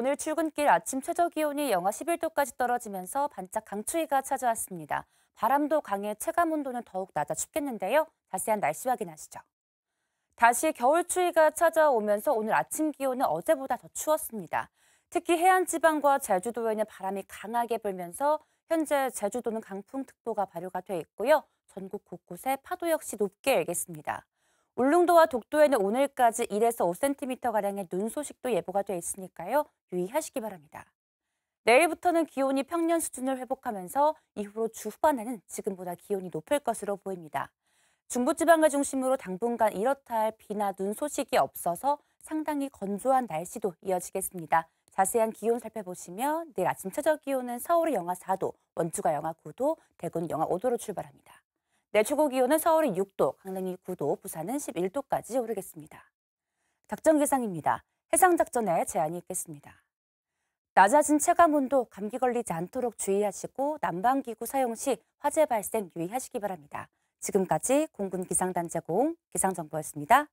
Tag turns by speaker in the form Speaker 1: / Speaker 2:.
Speaker 1: 오늘 출근길 아침 최저 기온이 영하 11도까지 떨어지면서 반짝 강추위가 찾아왔습니다. 바람도 강해 체감 온도는 더욱 낮아 춥겠는데요. 자세한 날씨 확인하시죠. 다시 겨울 추위가 찾아오면서 오늘 아침 기온은 어제보다 더 추웠습니다. 특히 해안 지방과 제주도에는 바람이 강하게 불면서 현재 제주도는 강풍특보가 발효가 돼 있고요. 전국 곳곳에 파도 역시 높게 알겠습니다 울릉도와 독도에는 오늘까지 1에서 5cm가량의 눈 소식도 예보가 되어 있으니까요. 유의하시기 바랍니다. 내일부터는 기온이 평년 수준을 회복하면서 이후로 주 후반에는 지금보다 기온이 높을 것으로 보입니다. 중부지방을 중심으로 당분간 이렇다 할 비나 눈 소식이 없어서 상당히 건조한 날씨도 이어지겠습니다. 자세한 기온 살펴보시면 내일 아침 최저 기온은 서울이 영하 4도, 원주가 영하 9도, 대구는 영하 5도로 출발합니다. 내 최고 기온은 서울이 6도, 강릉이 9도, 부산은 11도까지 오르겠습니다. 작전 기상입니다. 해상 작전에 제한이 있겠습니다. 낮아진 체감 온도, 감기 걸리지 않도록 주의하시고 난방기구 사용 시 화재 발생 유의하시기 바랍니다. 지금까지 공군 기상단제공 기상정보였습니다.